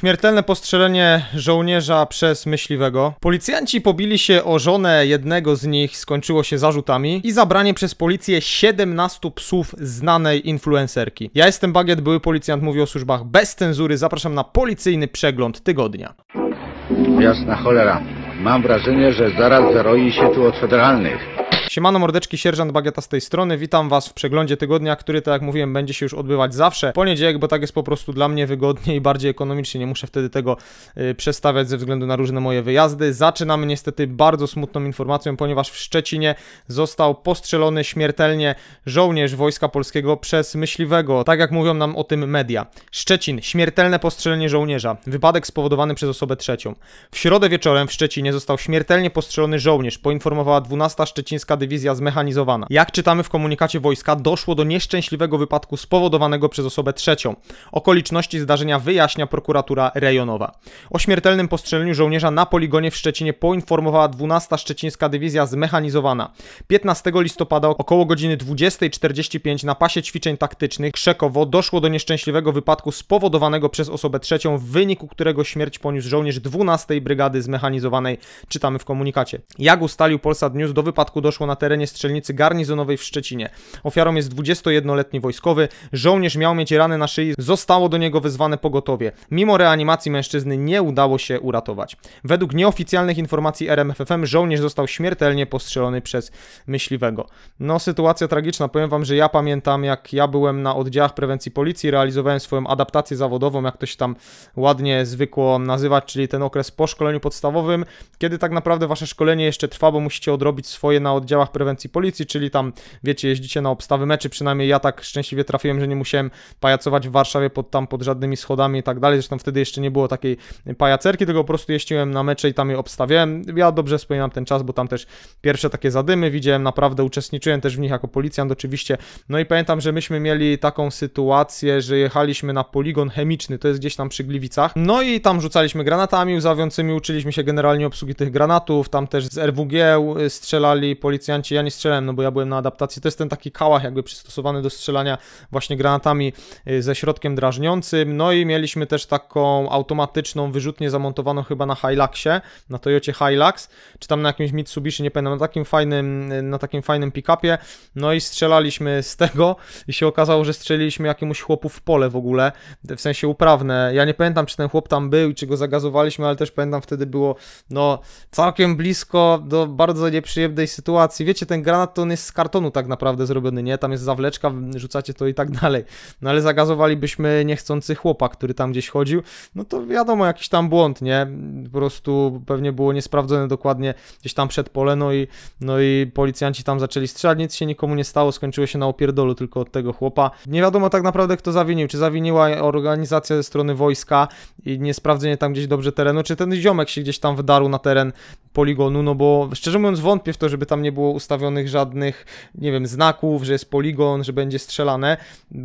Śmiertelne postrzelenie żołnierza przez myśliwego. Policjanci pobili się o żonę jednego z nich, skończyło się zarzutami i zabranie przez policję 17 psów znanej influencerki. Ja jestem Bagiet, były policjant, mówi o służbach bez cenzury. Zapraszam na policyjny przegląd tygodnia. Jasna cholera. Mam wrażenie, że zaraz zaroi się tu od federalnych. Siemano mordeczki, sierżant Bagieta z tej strony, witam was w przeglądzie tygodnia, który tak jak mówiłem będzie się już odbywać zawsze poniedziałek, bo tak jest po prostu dla mnie wygodniej i bardziej ekonomicznie, nie muszę wtedy tego y, przestawiać ze względu na różne moje wyjazdy. Zaczynamy niestety bardzo smutną informacją, ponieważ w Szczecinie został postrzelony śmiertelnie żołnierz Wojska Polskiego przez myśliwego, tak jak mówią nam o tym media. Szczecin, śmiertelne postrzelenie żołnierza, wypadek spowodowany przez osobę trzecią. W środę wieczorem w Szczecinie został śmiertelnie postrzelony żołnierz, poinformowała 12 szczecińska dywizja zmechanizowana. Jak czytamy w komunikacie wojska, doszło do nieszczęśliwego wypadku spowodowanego przez osobę trzecią. Okoliczności zdarzenia wyjaśnia prokuratura rejonowa. O śmiertelnym postrzeleniu żołnierza na poligonie w Szczecinie poinformowała 12 Szczecińska Dywizja Zmechanizowana. 15 listopada około godziny 20.45 na pasie ćwiczeń taktycznych Krzekowo doszło do nieszczęśliwego wypadku spowodowanego przez osobę trzecią, w wyniku którego śmierć poniósł żołnierz 12 Brygady Zmechanizowanej, czytamy w komunikacie. Jak ustalił Polsat News, do wypadku doszło na na terenie strzelnicy garnizonowej w Szczecinie. Ofiarą jest 21-letni wojskowy. Żołnierz miał mieć rany na szyi, zostało do niego wezwane pogotowie. Mimo reanimacji mężczyzny nie udało się uratować. Według nieoficjalnych informacji RMFFM żołnierz został śmiertelnie postrzelony przez myśliwego. No sytuacja tragiczna. Powiem wam, że ja pamiętam jak ja byłem na oddziałach prewencji policji, realizowałem swoją adaptację zawodową, jak to się tam ładnie zwykło nazywać, czyli ten okres po szkoleniu podstawowym, kiedy tak naprawdę wasze szkolenie jeszcze trwa, bo musicie odrobić swoje na oddziałach działach prewencji policji, czyli tam, wiecie, jeździcie na obstawy meczy, przynajmniej ja tak szczęśliwie trafiłem, że nie musiałem pajacować w Warszawie pod tam, pod żadnymi schodami i tak dalej, zresztą wtedy jeszcze nie było takiej pajacerki, tylko po prostu jeździłem na mecze i tam je obstawiałem. Ja dobrze wspominam ten czas, bo tam też pierwsze takie zadymy widziałem, naprawdę uczestniczyłem też w nich jako policjant oczywiście, no i pamiętam, że myśmy mieli taką sytuację, że jechaliśmy na poligon chemiczny, to jest gdzieś tam przy Gliwicach, no i tam rzucaliśmy granatami łzawiącymi, uczyliśmy się generalnie obsługi tych granatów, tam też z RWG strzelali policjanci policjanci, ja nie strzelałem, no bo ja byłem na adaptacji, to jest ten taki kałach jakby przystosowany do strzelania właśnie granatami y, ze środkiem drażniącym, no i mieliśmy też taką automatyczną wyrzutnię zamontowaną chyba na Hiluxie, na Toyocie Hilux, czy tam na jakimś Mitsubishi, nie pamiętam, na takim fajnym, y, na takim fajnym pick-upie, no i strzelaliśmy z tego i się okazało, że strzeliliśmy jakiemuś chłopu w pole w ogóle, w sensie uprawne, ja nie pamiętam, czy ten chłop tam był i czy go zagazowaliśmy, ale też pamiętam, wtedy było, no, całkiem blisko do bardzo nieprzyjemnej sytuacji, Wiecie, ten granat to on jest z kartonu tak naprawdę zrobiony, nie? Tam jest zawleczka, rzucacie to i tak dalej. No ale zagazowalibyśmy niechcący chłopa, który tam gdzieś chodził. No to wiadomo, jakiś tam błąd, nie? Po prostu pewnie było niesprawdzone dokładnie gdzieś tam przed pole, no i, no i policjanci tam zaczęli strzelać, nic się nikomu nie stało, skończyło się na opierdolu tylko od tego chłopa. Nie wiadomo tak naprawdę, kto zawinił, czy zawiniła organizacja ze strony wojska i niesprawdzenie tam gdzieś dobrze terenu, czy ten ziomek się gdzieś tam wdarł na teren poligonu, no bo szczerze mówiąc wątpię w to, żeby tam nie było było ustawionych żadnych, nie wiem, znaków, że jest poligon, że będzie strzelane.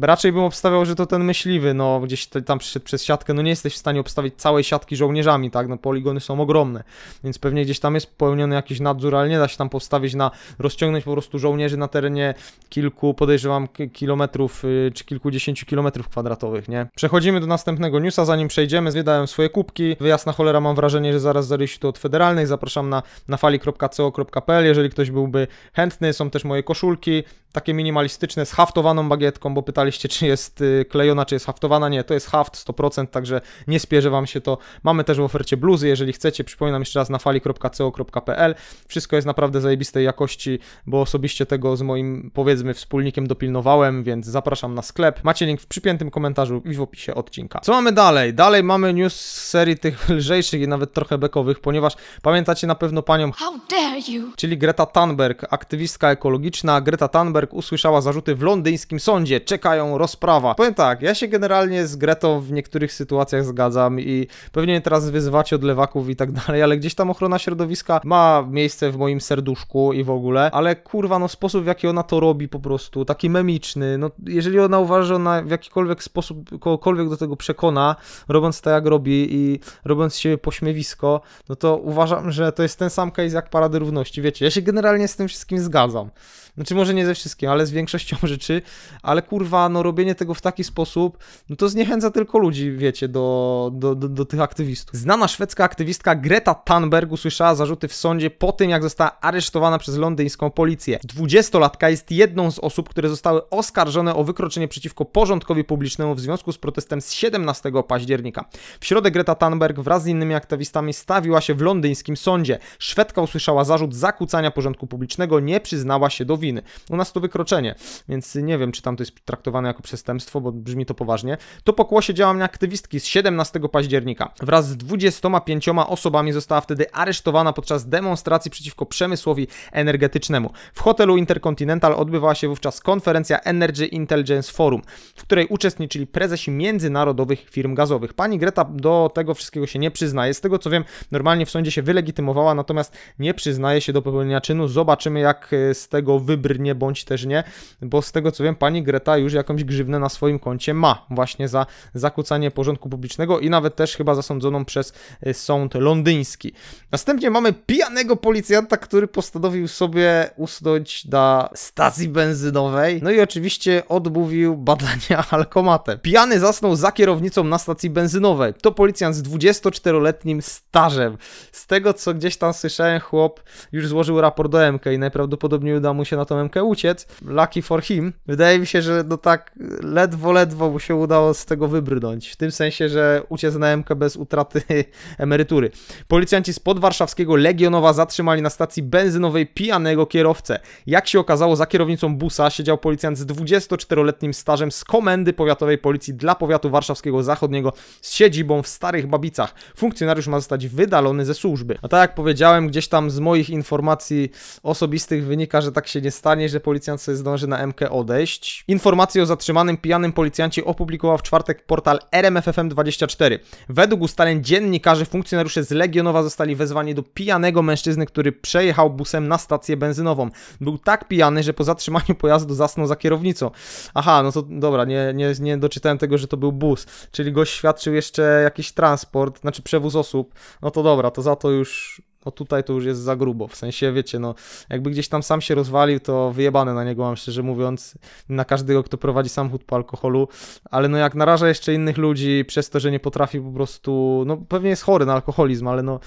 Raczej bym obstawiał, że to ten myśliwy, no gdzieś tam przyszedł przez siatkę, no nie jesteś w stanie obstawić całej siatki żołnierzami, tak, no poligony są ogromne, więc pewnie gdzieś tam jest pełniony jakiś nadzór, ale nie da się tam postawić na, rozciągnąć po prostu żołnierzy na terenie kilku, podejrzewam, kilometrów, y, czy kilkudziesięciu kilometrów kwadratowych, nie? Przechodzimy do następnego newsa, zanim przejdziemy, zwiedałem swoje kubki, wyjazd na cholera, mam wrażenie, że zaraz zarysi to od federalnych, zapraszam na, na fali.co.pl, jeżeli ktoś był byłby chętny. Są też moje koszulki, takie minimalistyczne, z haftowaną bagietką, bo pytaliście, czy jest y, klejona, czy jest haftowana. Nie, to jest haft 100%, także nie spierze Wam się to. Mamy też w ofercie bluzy, jeżeli chcecie. Przypominam jeszcze raz na fali.co.pl. Wszystko jest naprawdę zajebistej jakości, bo osobiście tego z moim, powiedzmy, wspólnikiem dopilnowałem, więc zapraszam na sklep. Macie link w przypiętym komentarzu i w opisie odcinka. Co mamy dalej? Dalej mamy news z serii tych lżejszych i nawet trochę bekowych, ponieważ pamiętacie na pewno panią How dare you? czyli Greta Thunberg, aktywistka ekologiczna. Greta Thunberg Thunberg usłyszała zarzuty w londyńskim sądzie, czekają rozprawa. Powiem tak, ja się generalnie z Gretą w niektórych sytuacjach zgadzam i pewnie teraz wyzywacie od lewaków i tak dalej, ale gdzieś tam ochrona środowiska ma miejsce w moim serduszku i w ogóle, ale kurwa, no sposób w jaki ona to robi po prostu, taki memiczny, no jeżeli ona uważa, że ona w jakikolwiek sposób kogokolwiek do tego przekona, robiąc to jak robi i robiąc się pośmiewisko, no to uważam, że to jest ten sam case jak Parady Równości, wiecie, ja się generalnie z tym wszystkim zgadzam. Znaczy może nie ze wszystkim, ale z większością rzeczy, ale kurwa, no robienie tego w taki sposób, no to zniechęca tylko ludzi, wiecie, do, do, do, do tych aktywistów. Znana szwedzka aktywistka Greta Thunberg usłyszała zarzuty w sądzie po tym, jak została aresztowana przez londyńską policję. Dwudziestolatka jest jedną z osób, które zostały oskarżone o wykroczenie przeciwko porządkowi publicznemu w związku z protestem z 17 października. W środę Greta Thunberg wraz z innymi aktywistami stawiła się w londyńskim sądzie. Szwedka usłyszała zarzut zakłócania porządku publicznego, nie przyznała się do winy. U nas to wykroczenie, więc nie wiem, czy tam to jest traktowane jako przestępstwo, bo brzmi to poważnie. To pokłosie działania aktywistki z 17 października. Wraz z 25 osobami została wtedy aresztowana podczas demonstracji przeciwko przemysłowi energetycznemu. W hotelu Intercontinental odbywała się wówczas konferencja Energy Intelligence Forum, w której uczestniczyli prezesi międzynarodowych firm gazowych. Pani Greta do tego wszystkiego się nie przyznaje. Z tego co wiem, normalnie w sądzie się wylegitymowała, natomiast nie przyznaje się do popełnienia czynu. Zobaczymy, jak z tego wy wybrnie bądź też nie, bo z tego co wiem, pani Greta już jakąś grzywnę na swoim koncie ma właśnie za zakłócanie porządku publicznego i nawet też chyba zasądzoną przez y, sąd londyński. Następnie mamy pijanego policjanta, który postanowił sobie usnąć na stacji benzynowej. No i oczywiście odmówił badania alkomatem. Pijany zasnął za kierownicą na stacji benzynowej. To policjant z 24-letnim stażem. Z tego co gdzieś tam słyszałem, chłop już złożył raport do MK i najprawdopodobniej uda mu się na miał tą MK uciec. Lucky for him. Wydaje mi się, że no tak ledwo, ledwo mu się udało z tego wybrnąć. W tym sensie, że uciec na MK bez utraty emerytury. Policjanci z podwarszawskiego Legionowa zatrzymali na stacji benzynowej pijanego kierowcę. Jak się okazało, za kierownicą busa siedział policjant z 24-letnim stażem z Komendy Powiatowej Policji dla Powiatu Warszawskiego Zachodniego z siedzibą w Starych Babicach. Funkcjonariusz ma zostać wydalony ze służby. A tak jak powiedziałem, gdzieś tam z moich informacji osobistych wynika, że tak się nie stanie, że policjant sobie zdąży na MK odejść. Informację o zatrzymanym pijanym policjancie opublikował w czwartek portal RMFFM24. Według ustaleń dziennikarzy funkcjonariusze z Legionowa zostali wezwani do pijanego mężczyzny, który przejechał busem na stację benzynową. Był tak pijany, że po zatrzymaniu pojazdu zasnął za kierownicą. Aha, no to dobra, nie, nie, nie doczytałem tego, że to był bus, czyli gość świadczył jeszcze jakiś transport, znaczy przewóz osób. No to dobra, to za to już o no tutaj to już jest za grubo, w sensie wiecie, no jakby gdzieś tam sam się rozwalił, to wyjebane na niego mam szczerze mówiąc, na każdego, kto prowadzi samochód po alkoholu, ale no jak naraża jeszcze innych ludzi przez to, że nie potrafi po prostu, no pewnie jest chory na alkoholizm, ale no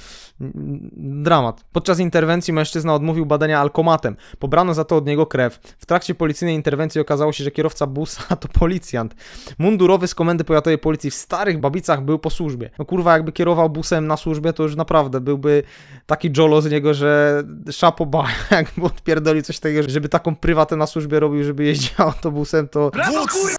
dramat. Podczas interwencji mężczyzna odmówił badania alkomatem, pobrano za to od niego krew. W trakcie policyjnej interwencji okazało się, że kierowca busa to policjant. Mundurowy z komendy powiatowej policji w Starych Babicach był po służbie. No kurwa, jakby kierował busem na służbie, to już naprawdę byłby taki jolo z niego, że szapoba, jakby odpierdoli coś takiego, żeby taką prywatę na służbie robił, żeby jeździł autobusem, to...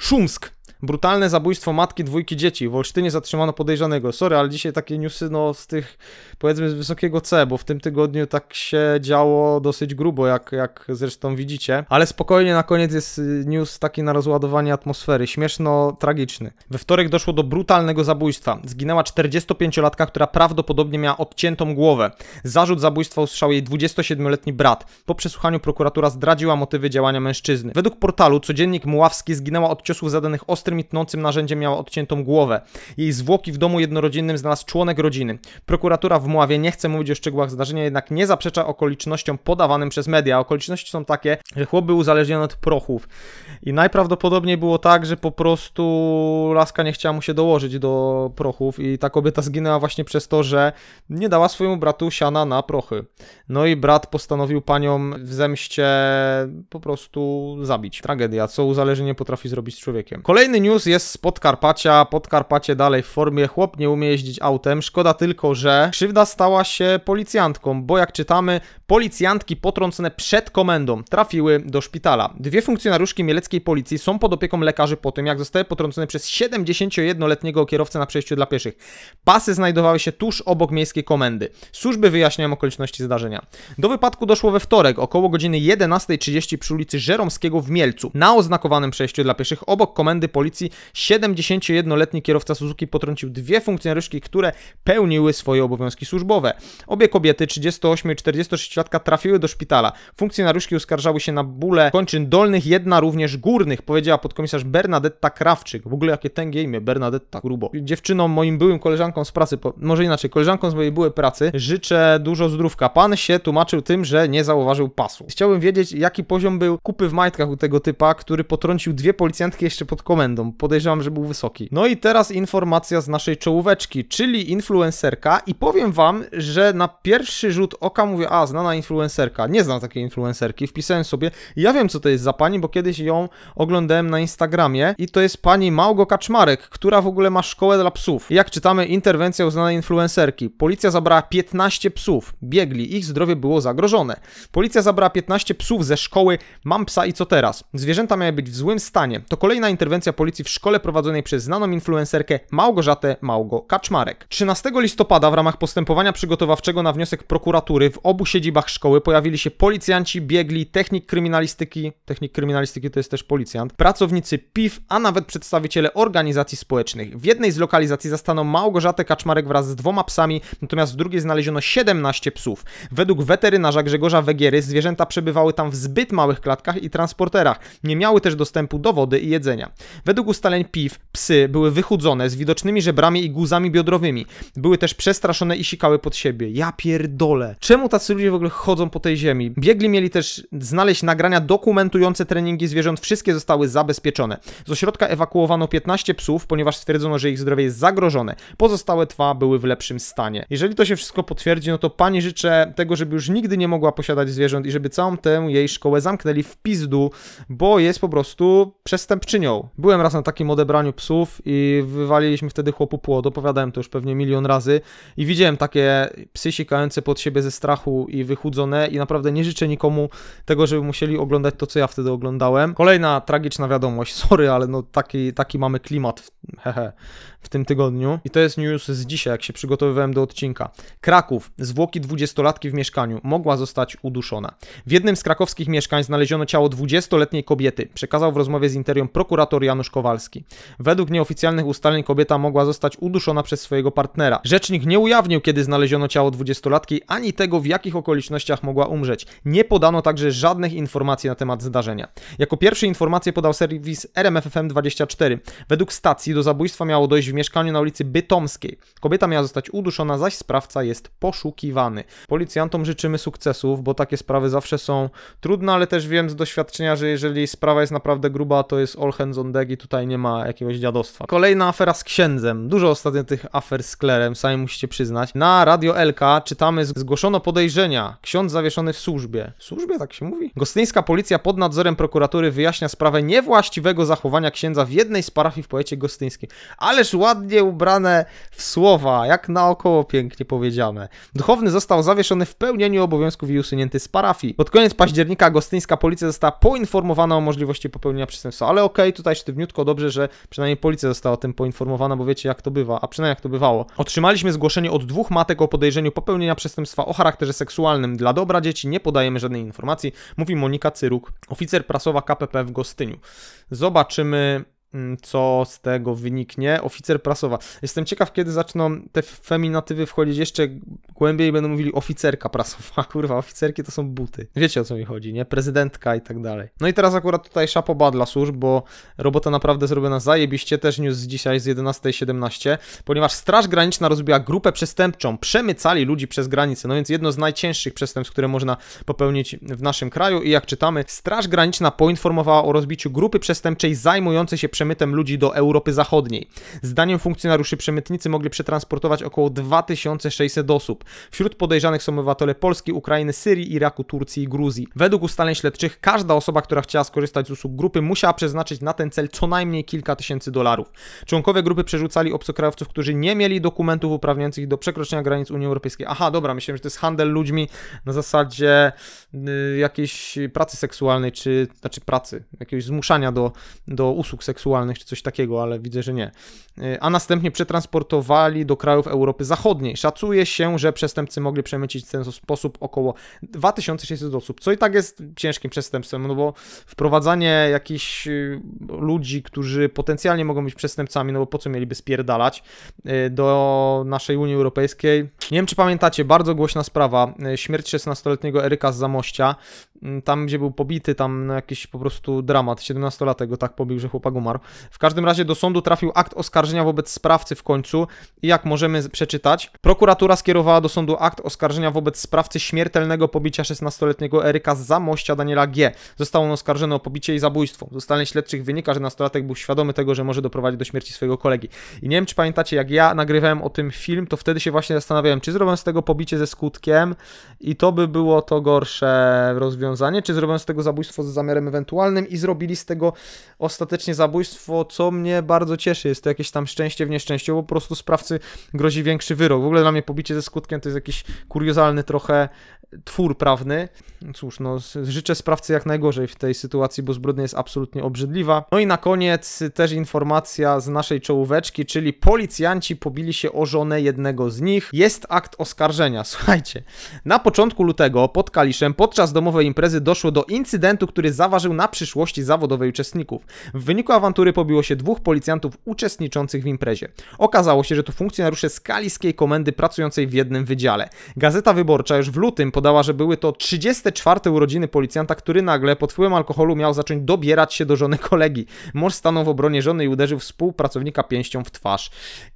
Szumsk! Brutalne zabójstwo matki dwójki dzieci. W Olsztynie zatrzymano podejrzanego. Sorry, ale dzisiaj takie newsy no z tych powiedzmy z wysokiego C, bo w tym tygodniu tak się działo dosyć grubo, jak, jak zresztą widzicie. Ale spokojnie na koniec jest y, news taki na rozładowanie atmosfery. Śmieszno tragiczny. We wtorek doszło do brutalnego zabójstwa. Zginęła 45-latka, która prawdopodobnie miała odciętą głowę. Zarzut zabójstwa usłyszał jej 27-letni brat. Po przesłuchaniu prokuratura zdradziła motywy działania mężczyzny. Według portalu codziennik Muławski zginęła od ciosów zadanych ostrym ostrym i tnącym narzędziem miała odciętą głowę. Jej zwłoki w domu jednorodzinnym znalazł członek rodziny. Prokuratura w Mławie nie chce mówić o szczegółach zdarzenia, jednak nie zaprzecza okolicznościom podawanym przez media. Okoliczności są takie, że chłop był uzależniony od prochów i najprawdopodobniej było tak, że po prostu laska nie chciała mu się dołożyć do prochów i ta kobieta zginęła właśnie przez to, że nie dała swojemu bratu siana na prochy. No i brat postanowił panią w zemście po prostu zabić. Tragedia, co uzależnienie potrafi zrobić z człowiekiem. Kolejny Kolejny news jest z Podkarpacia. Podkarpacie dalej w formie. Chłop nie umie jeździć autem. Szkoda tylko, że krzywda stała się policjantką, bo jak czytamy, policjantki potrącone przed komendą trafiły do szpitala. Dwie funkcjonariuszki mieleckiej policji są pod opieką lekarzy po tym, jak zostały potrącone przez 71-letniego kierowcę na przejściu dla pieszych. Pasy znajdowały się tuż obok miejskiej komendy. Służby wyjaśniają okoliczności zdarzenia. Do wypadku doszło we wtorek około godziny 11.30 przy ulicy Żeromskiego w Mielcu, na oznakowanym przejściu dla pieszych obok komendy policji policji. 71-letni kierowca Suzuki potrącił dwie funkcjonariuszki, które pełniły swoje obowiązki służbowe. Obie kobiety, 38 i 46-latka, trafiły do szpitala. Funkcjonariuszki uskarżały się na bóle kończyn dolnych, jedna również górnych, powiedziała podkomisarz Bernadetta Krawczyk. W ogóle jakie tęgie imię, Bernadetta, grubo. Dziewczyną, moim byłym koleżanką z pracy, może inaczej, koleżanką z mojej byłej pracy, życzę dużo zdrówka. Pan się tłumaczył tym, że nie zauważył pasu. Chciałbym wiedzieć, jaki poziom był kupy w majtkach u tego typa, który potrącił dwie policjantki jeszcze pod komendą. Podejrzewam, że był wysoki. No i teraz informacja z naszej czołóweczki, czyli influencerka i powiem wam, że na pierwszy rzut oka mówię, a znana influencerka. Nie znam takiej influencerki, wpisałem sobie. Ja wiem co to jest za pani, bo kiedyś ją oglądałem na Instagramie i to jest pani Małgo Kaczmarek, która w ogóle ma szkołę dla psów. Jak czytamy, interwencja uznana influencerki. Policja zabrała 15 psów, biegli, ich zdrowie było zagrożone. Policja zabrała 15 psów ze szkoły Mam psa i co teraz? Zwierzęta miały być w złym stanie. To kolejna interwencja policji policji w szkole prowadzonej przez znaną influencerkę Małgorzatę Małgo Kaczmarek. 13 listopada w ramach postępowania przygotowawczego na wniosek prokuratury w obu siedzibach szkoły pojawili się policjanci, biegli, technik kryminalistyki, technik kryminalistyki to jest też policjant, pracownicy PIF, a nawet przedstawiciele organizacji społecznych. W jednej z lokalizacji zastano Małgorzatę Kaczmarek wraz z dwoma psami, natomiast w drugiej znaleziono 17 psów. Według weterynarza Grzegorza Wegiery zwierzęta przebywały tam w zbyt małych klatkach i transporterach. Nie miały też dostępu do wody i jedzenia. Według Według ustaleń PIW psy były wychudzone z widocznymi żebrami i guzami biodrowymi. Były też przestraszone i sikały pod siebie. Ja pierdolę. Czemu tacy ludzie w ogóle chodzą po tej ziemi? Biegli mieli też znaleźć nagrania dokumentujące treningi zwierząt. Wszystkie zostały zabezpieczone. Z ośrodka ewakuowano 15 psów, ponieważ stwierdzono, że ich zdrowie jest zagrożone. Pozostałe dwa były w lepszym stanie. Jeżeli to się wszystko potwierdzi, no to pani życzę tego, żeby już nigdy nie mogła posiadać zwierząt i żeby całą tę jej szkołę zamknęli w pizdu, bo jest po prostu przestępczynią. Byłem raz raz na takim odebraniu psów i wywaliliśmy wtedy chłopu płot, opowiadałem to już pewnie milion razy i widziałem takie psy sikające pod siebie ze strachu i wychudzone i naprawdę nie życzę nikomu tego, żeby musieli oglądać to, co ja wtedy oglądałem. Kolejna tragiczna wiadomość, sorry, ale no taki, taki mamy klimat w, hehe, w tym tygodniu i to jest news z dzisiaj, jak się przygotowywałem do odcinka. Kraków, zwłoki dwudziestolatki w mieszkaniu, mogła zostać uduszona. W jednym z krakowskich mieszkań znaleziono ciało dwudziestoletniej kobiety, przekazał w rozmowie z Interią prokurator Janusz Janusz Kowalski. Według nieoficjalnych ustaleń kobieta mogła zostać uduszona przez swojego partnera. Rzecznik nie ujawnił, kiedy znaleziono ciało 20-latki, ani tego, w jakich okolicznościach mogła umrzeć. Nie podano także żadnych informacji na temat zdarzenia. Jako pierwsze informacje podał serwis RMFFM24. Według stacji do zabójstwa miało dojść w mieszkaniu na ulicy Bytomskiej. Kobieta miała zostać uduszona, zaś sprawca jest poszukiwany. Policjantom życzymy sukcesów, bo takie sprawy zawsze są trudne, ale też wiem z doświadczenia, że jeżeli sprawa jest naprawdę gruba, to jest all hands on deck i tutaj nie ma jakiegoś dziadostwa. Kolejna afera z księdzem. Dużo ostatnio tych afer z klerem, sami musicie przyznać. Na Radio LK czytamy, zgłoszono podejrzenia. Ksiądz zawieszony w służbie. W służbie, tak się mówi? Gostyńska policja pod nadzorem prokuratury wyjaśnia sprawę niewłaściwego zachowania księdza w jednej z parafii w poecie gostyńskim. Ależ ładnie ubrane w słowa, jak naokoło pięknie powiedziane. Duchowny został zawieszony w pełnieniu obowiązków i usunięty z parafii. Pod koniec października gostyńska policja została poinformowana o możliwości popełnienia przestępstwa. Ale okej, okay, tutaj sztywniutko tylko dobrze, że przynajmniej policja została o tym poinformowana, bo wiecie jak to bywa, a przynajmniej jak to bywało. Otrzymaliśmy zgłoszenie od dwóch matek o podejrzeniu popełnienia przestępstwa o charakterze seksualnym dla dobra dzieci, nie podajemy żadnej informacji, mówi Monika Cyruk, oficer prasowa KPP w Gostyniu. Zobaczymy Mm, co z tego wyniknie. Oficer prasowa. Jestem ciekaw, kiedy zaczną te feminatywy wchodzić jeszcze głębiej i będą mówili oficerka prasowa. Kurwa, oficerki to są buty. Wiecie o co mi chodzi, nie? Prezydentka i tak dalej. No i teraz akurat tutaj szapoba dla służb, bo robota naprawdę zrobiona zajebiście. Też news dzisiaj z 11.17, ponieważ Straż Graniczna rozbiła grupę przestępczą. Przemycali ludzi przez granicę. No więc jedno z najcięższych przestępstw, które można popełnić w naszym kraju. I jak czytamy, Straż Graniczna poinformowała o rozbiciu grupy przestępczej zajmującej się przemytem ludzi do Europy Zachodniej. Zdaniem funkcjonariuszy przemytnicy mogli przetransportować około 2600 osób. Wśród podejrzanych są obywatele Polski, Ukrainy, Syrii, Iraku, Turcji i Gruzji. Według ustaleń śledczych każda osoba, która chciała skorzystać z usług grupy musiała przeznaczyć na ten cel co najmniej kilka tysięcy dolarów. Członkowie grupy przerzucali obcokrajowców, którzy nie mieli dokumentów uprawniających do przekroczenia granic Unii Europejskiej. Aha, dobra, myślałem, że to jest handel ludźmi na zasadzie y, jakiejś pracy seksualnej, czy znaczy pracy, jakiegoś zmuszania do, do usług seksualnych seksualnych czy coś takiego, ale widzę, że nie. Y, a następnie przetransportowali do krajów Europy Zachodniej. Szacuje się, że przestępcy mogli przemycić w ten sposób około 2600 osób, co i tak jest ciężkim przestępstwem, no bo wprowadzanie jakichś y, ludzi, którzy potencjalnie mogą być przestępcami, no bo po co mieliby spierdalać y, do naszej Unii Europejskiej. Nie wiem, czy pamiętacie, bardzo głośna sprawa, śmierć 16-letniego Eryka z Zamościa, tam gdzie był pobity, tam no jakiś po prostu dramat, 17 latego tak pobił, że chłopak umarł. W każdym razie do sądu trafił akt oskarżenia wobec sprawcy w końcu i jak możemy przeczytać, prokuratura skierowała do sądu akt oskarżenia wobec sprawcy śmiertelnego pobicia 16-letniego Eryka z zamościa Daniela G. Został on oskarżony o pobicie i zabójstwo. Z ustaleń śledczych wynika, że nastolatek był świadomy tego, że może doprowadzić do śmierci swojego kolegi. I nie wiem, czy pamiętacie, jak ja nagrywałem o tym film, to wtedy się właśnie zastanawiałem, czy zrobiłem z tego pobicie ze skutkiem i to by było to gorsze rozwiązanie, czy zrobiłem z tego zabójstwo z zamiarem ewentualnym i zrobili z tego ostatecznie zabójstwo co mnie bardzo cieszy. Jest to jakieś tam szczęście w nieszczęściu, bo po prostu sprawcy grozi większy wyrok. W ogóle dla mnie pobicie ze skutkiem to jest jakiś kuriozalny trochę twór prawny. Cóż, no, życzę sprawcy jak najgorzej w tej sytuacji, bo zbrodnia jest absolutnie obrzydliwa. No i na koniec też informacja z naszej czołóweczki, czyli policjanci pobili się o żonę jednego z nich. Jest akt oskarżenia, słuchajcie. Na początku lutego pod Kaliszem podczas domowej imprezy doszło do incydentu, który zaważył na przyszłości zawodowej uczestników. W wyniku awantury pobiło się dwóch policjantów uczestniczących w imprezie. Okazało się, że to funkcjonariusze skaliskiej komendy pracującej w jednym wydziale. Gazeta Wyborcza już w lutym podała, że były to 34 urodziny policjanta, który nagle pod wpływem alkoholu miał zacząć dobierać się do żony kolegi. Mąż stanął w obronie żony i uderzył współpracownika pięścią w twarz.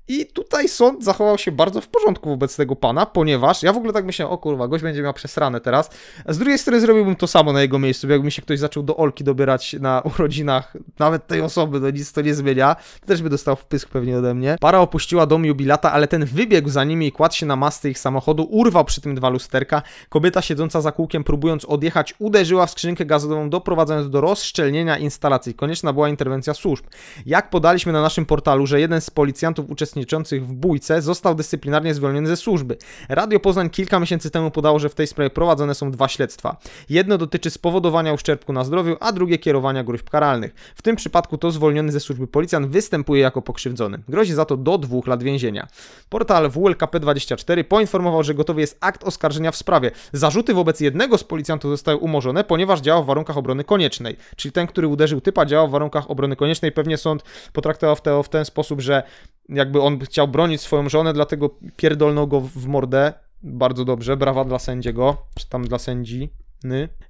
I tutaj sąd zachował się bardzo w porządku wobec tego pana, ponieważ ja w ogóle tak myślałem, o kurwa, gość będzie miał przesrane teraz. z drugiej strony zrobiłbym to samo na jego miejscu, jakby mi się ktoś zaczął do Olki dobierać na urodzinach nawet tej osoby, to nic to nie zmienia. To też by dostał wpysk pewnie ode mnie. Para opuściła dom jubilata, ale ten wybiegł za nimi i kładł się na masty ich samochodu, urwał przy tym dwa lusterka, Kobieta siedząca za kółkiem, próbując odjechać, uderzyła w skrzynkę gazową, doprowadzając do rozszczelnienia instalacji. Konieczna była interwencja służb. Jak podaliśmy na naszym portalu, że jeden z policjantów uczestniczących w bójce został dyscyplinarnie zwolniony ze służby. Radio Poznań kilka miesięcy temu podało, że w tej sprawie prowadzone są dwa śledztwa. Jedno dotyczy spowodowania uszczerbku na zdrowiu, a drugie kierowania gruźb karalnych. W tym przypadku to zwolniony ze służby policjant występuje jako pokrzywdzony. Grozi za to do dwóch lat więzienia. Portal WLKP24 poinformował, że gotowy jest akt oskarżenia w sprawie. Zarzuty wobec jednego z policjantów zostały umorzone, ponieważ działał w warunkach obrony koniecznej. Czyli ten, który uderzył typa, działał w warunkach obrony koniecznej. Pewnie sąd potraktował to w ten sposób, że jakby on chciał bronić swoją żonę, dlatego pierdolnął go w mordę. Bardzo dobrze, brawa dla sędziego, czy tam dla sędzi.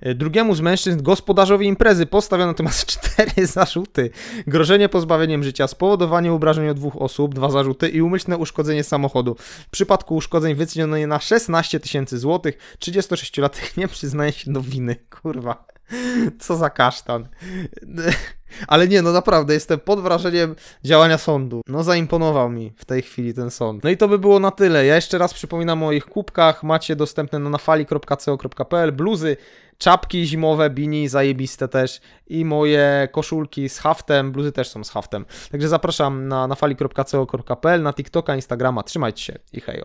E, drugiemu z mężczyzn, gospodarzowi imprezy, postawiono natomiast cztery zarzuty. Grożenie pozbawieniem życia, spowodowanie obrażeń od dwóch osób, dwa zarzuty i umyślne uszkodzenie samochodu. W przypadku uszkodzeń wyceniono je na 16 tysięcy złotych. 36-latek nie przyznaje się do winy. Kurwa. Co za kasztan. Ale nie, no naprawdę, jestem pod wrażeniem działania sądu. No zaimponował mi w tej chwili ten sąd. No i to by było na tyle. Ja jeszcze raz przypominam o ich kubkach. Macie dostępne na nafali.co.pl bluzy, czapki zimowe, bini, zajebiste też i moje koszulki z haftem, bluzy też są z haftem. Także zapraszam na nafali.co.pl, na TikToka, Instagrama. Trzymajcie się i hejo.